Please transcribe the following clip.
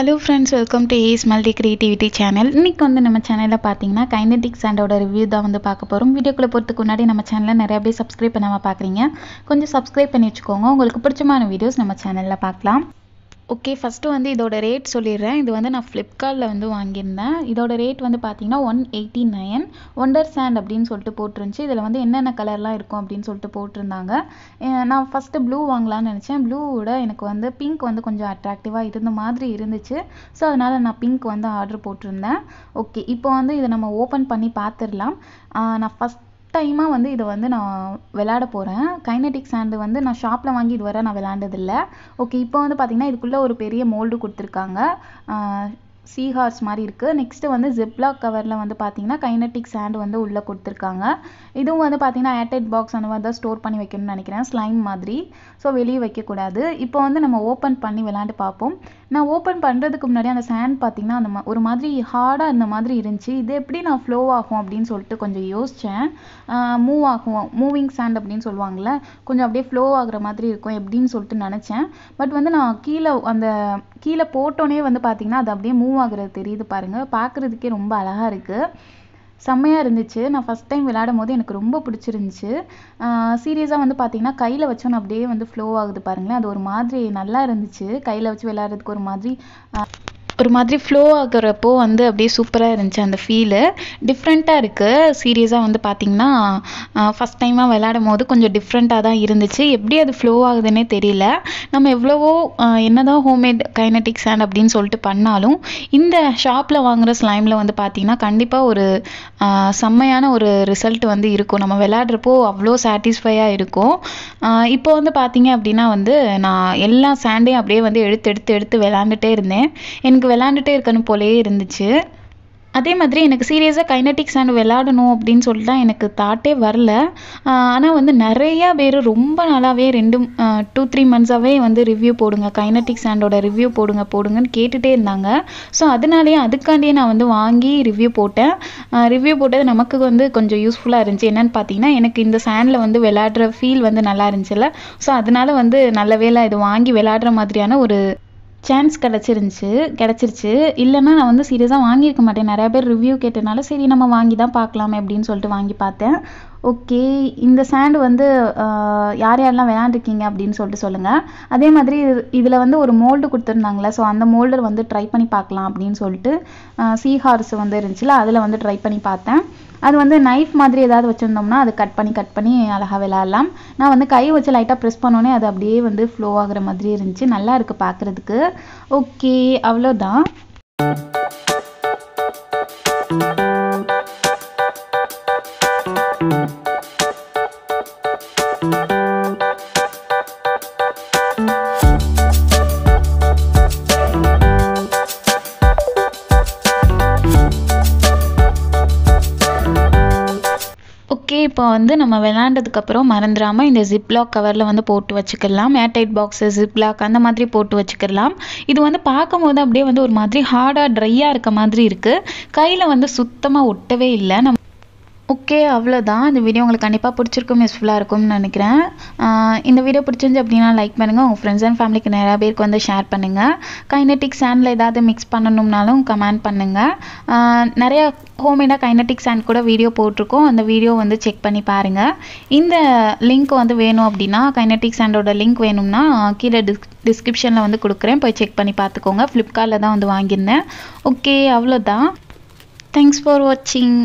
Hello friends welcome to ace multi creativity channel இன்றைக்கி வந்து நம்ம சேனலில் பார்த்தீங்கன்னா கைனடிக்ஸ் அண்டோட ரிவ்யூ தான் வந்து பார்க்க போகிறோம் வீடியோக்குள்ளே போகிறதுக்கு முன்னாடி நம்ம சேனலில் நிறையா பேர் சப்ஸ்கிரைப் பண்ணாமல் பார்க்குறீங்க கொஞ்சம் சப்ஸ்கிரைப் பண்ணி வச்சுக்கோங்க உங்களுக்கு பிடிச்சமான வீடியோஸ் நம்ம சேனலில் பார்க்கலாம் ஓகே ஃபஸ்ட்டு வந்து இதோட ரேட் சொல்லிடுறேன் இது வந்து நான் ஃப்ளிப்கார்ட்டில் வந்து வாங்கியிருந்தேன் இதோட ரேட் வந்து பார்த்தீங்கன்னா one eighty nine wonder sand அப்படின்னு சொல்லிட்டு போட்டிருந்துச்சு இதில் வந்து என்னென்ன கலர்லாம் இருக்கும் அப்படின்னு சொல்லிட்டு போட்டிருந்தாங்க நான் ஃபஸ்ட்டு ப்ளூ வாங்கலாம்னு நினச்சேன் ப்ளூவோட எனக்கு வந்து பிங்க் வந்து கொஞ்சம் அட்ராக்டிவாக இருந்த மாதிரி இருந்துச்சு ஸோ அதனால் நான் பிங்க் வந்து ஆர்டர் போட்டிருந்தேன் ஓகே இப்போ வந்து இதை நம்ம ஓப்பன் பண்ணி பார்த்துடலாம் நான் ஃபஸ்ட் டைமாக வந்து இதை வந்து நான் விளாட போகிறேன் கைனடிக் சாண்டு வந்து நான் ஷாப்பில் வாங்கி இதுவரை நான் விளாண்டதில்ல ஓகே இப்போ வந்து பார்த்திங்கன்னா இதுக்குள்ளே ஒரு பெரிய மோல்டு கொடுத்துருக்காங்க சீ ஹார்ஸ் மாதிரி இருக்குது நெக்ஸ்ட்டு வந்து ஜிப்லாக் கவரில் வந்து பார்த்தீங்கன்னா கைனட்டிக் சாண்ட் வந்து உள்ளே கொடுத்துருக்காங்க இதுவும் வந்து பார்த்தீங்கன்னா ஏர்டைட் பாக்ஸ் அந்த மாதிரி தான் ஸ்டோர் பண்ணி வைக்கணும்னு நினைக்கிறேன் ஸ்லைம் மாதிரி ஸோ வெளியே வைக்கக்கூடாது இப்போ வந்து நம்ம ஓப்பன் பண்ணி விளாண்டு பார்ப்போம் நான் ஓப்பன் பண்ணுறதுக்கு முன்னாடி அந்த சேண்ட் பார்த்தீங்கன்னா அந்த ஒரு மாதிரி ஹார்டாக அந்த மாதிரி இருந்துச்சு இது எப்படி நான் ஃப்ளோ ஆகும் அப்படின்னு சொல்லிட்டு கொஞ்சம் யோசித்தேன் மூவ் ஆகும் மூவிங் சேண்ட் அப்படின்னு சொல்லுவாங்கள்ல கொஞ்சம் அப்படியே ஃப்ளோ ஆகுற மாதிரி இருக்கும் எப்படின்னு சொல்லிட்டு நினச்சேன் பட் வந்து நான் கீழே அந்த கீழே போட்டோன்னே வந்து பார்த்தீங்கன்னா அது அப்படியே மூவ் மூவ் ஆகுறது தெரியுது பாருங்கள் பார்க்குறதுக்கே ரொம்ப அழகாக இருக்குது செம்மையாக இருந்துச்சு நான் ஃபஸ்ட் டைம் விளையாடும் போது எனக்கு ரொம்ப பிடிச்சிருந்துச்சு சீரியஸாக வந்து பார்த்தீங்கன்னா கையில் வச்சோம் அப்படியே வந்து ஃப்ளோ ஆகுது பாருங்களேன் அது ஒரு மாதிரி நல்லா இருந்துச்சு கையில் வச்சு விளையாடுறதுக்கு ஒரு மாதிரி ஒரு மாதிரி ஃப்ளோ ஆகுறப்போ வந்து அப்படியே சூப்பராக இருந்துச்சு அந்த ஃபீலு டிஃப்ரெண்ட்டாக இருக்குது சீரியஸாக வந்து பார்த்திங்கன்னா ஃபஸ்ட் டைமாக விளாடும் போது கொஞ்சம் டிஃப்ரெண்ட்டாக தான் இருந்துச்சு எப்படி அது ஃப்ளோ ஆகுதுன்னே தெரியல நம்ம எவ்வளவோ என்னதான் ஹோம்மேட் கைனட்டிக் சேண்ட் அப்படின்னு சொல்லிட்டு பண்ணாலும் இந்த ஷாப்பில் வாங்குகிற ஸ்லைமில் வந்து பார்த்திங்கன்னா கண்டிப்பாக ஒரு செம்மையான ஒரு ரிசல்ட் வந்து இருக்கும் நம்ம விளாட்றப்போ அவ்வளோ சாட்டிஸ்ஃபையாக இருக்கும் இப்போ வந்து பார்த்திங்க அப்படின்னா வந்து நான் எல்லா சாண்டையும் அப்படியே வந்து எடுத்து எடுத்து எடுத்து விளாண்டுட்டே இருந்தேன் எனக்கு எனக்கு விளாண்டுட்டே இருக்கணும் போலே இருந்துச்சு அதே மாதிரி எனக்கு சீரியஸாக கைனட்டிக்ஸ் அண்ட் விளாடணும் அப்படின்னு சொல்லிட்டு தான் எனக்கு தாட்டே வரல ஆனால் வந்து நிறையா பேர் ரொம்ப நாளாகவே ரெண்டு டூ த்ரீ மந்த்ஸாகவே வந்து ரிவ்யூ போடுங்க கைனட்டிக்ஸ் ஹேண்டோட ரிவ்யூ போடுங்க போடுங்கன்னு கேட்டுகிட்டே இருந்தாங்க ஸோ அதனாலேயே அதுக்காண்டியே நான் வந்து வாங்கி ரிவ்யூ போட்டேன் ரிவ்யூ போட்டது நமக்கு வந்து கொஞ்சம் யூஸ்ஃபுல்லாக இருந்துச்சு என்னென்னு பார்த்தீங்கன்னா எனக்கு இந்த சேனில் வந்து விளாடுற ஃபீல் வந்து நல்லா இருந்துச்சுல்ல ஸோ அதனால வந்து நல்ல வேலை இது வாங்கி விளாடுற மாதிரியான ஒரு சான்ஸ் கிடச்சிருந்துச்சி கிடச்சிருச்சி இல்லைன்னா நான் வந்து சீரியஸாக வாங்கியிருக்க மாட்டேன் நிறையா பேர் ரிவ்யூ கேட்டனால சரி நம்ம வாங்கி தான் பார்க்கலாமே அப்படின்னு சொல்லிட்டு வாங்கி பார்த்தேன் ஓகே இந்த சேண்டு வந்து யார் யாரெல்லாம் விளையாண்டுருக்கீங்க அப்படின்னு சொல்லிட்டு சொல்லுங்கள் அதே மாதிரி இதில் வந்து ஒரு மோல்டு கொடுத்துருந்தாங்களே ஸோ அந்த மோல்டர் வந்து ட்ரை பண்ணி பார்க்கலாம் அப்படின்னு சொல்லிட்டு சீஹார்ஸ் வந்து இருந்துச்சுல அதில் வந்து ட்ரை பண்ணி பார்த்தேன் அது வந்து நைஃப் மாதிரி ஏதாவது வச்சுருந்தோம்னா அது கட் பண்ணி கட் பண்ணி அழகாக விளாட்லாம் நான் வந்து கை வச்சு லைட்டாக ப்ரெஸ் பண்ணோன்னே அது அப்படியே வந்து ஃப்ளோ ஆகிற மாதிரி இருந்துச்சு நல்லா இருக்குது பார்க்குறதுக்கு ஓகே அவ்வளோதான் Thank you. ஓகே இப்போ வந்து நம்ம விளாண்டதுக்கப்புறம் மறந்துடாமல் இந்த ஜிப்லாக் கவரில் வந்து போட்டு வச்சுக்கலாம் ஏர்டைட் பாக்ஸு ஜிப்லாக் அந்த மாதிரி போட்டு வச்சுக்கலாம் இது வந்து பார்க்கும்போது அப்படியே வந்து ஒரு மாதிரி ஹார்டாக ட்ரையாக இருக்க மாதிரி இருக்குது கையில் வந்து சுத்தமாக ஒட்டவே இல்லை நம்ம ஓகே அவ்வளோதான் இந்த வீடியோ உங்களுக்கு கண்டிப்பாக பிடிச்சிருக்கும் யூஸ்ஃபுல்லாக இருக்கும்னு நினைக்கிறேன் இந்த வீடியோ பிடிச்சிருந்து அப்படின்னா லைக் பண்ணுங்கள் உங்கள் ஃப்ரெண்ட்ஸ் அண்ட் ஃபேமிலிக்கு நிறையா பேருக்கு வந்து ஷேர் பண்ணுங்கள் கைனட்டிக் சேண்டில் ஏதாவது மிக்ஸ் பண்ணணும்னாலும் கமெண்ட் பண்ணுங்கள் நிறையா ஹோம்மேடாக கைனட்டிக் சேண்ட் கூட வீடியோ போட்டிருக்கோம் அந்த வீடியோ வந்து செக் பண்ணி பாருங்கள் இந்த லிங்க் வந்து வேணும் அப்படின்னா கைனட்டிக் சேண்டோட லிங்க் வேணும்னா கீழே டிஸ் டிஸ்கிரிப்ஷனில் வந்து கொடுக்குறேன் போய் செக் பண்ணி பார்த்துக்கோங்க ஃப்ளிப்கார்ட்டில் தான் வந்து வாங்கியிருந்தேன் ஓகே அவ்வளோதான் தேங்க்ஸ் ஃபார் வாட்சிங்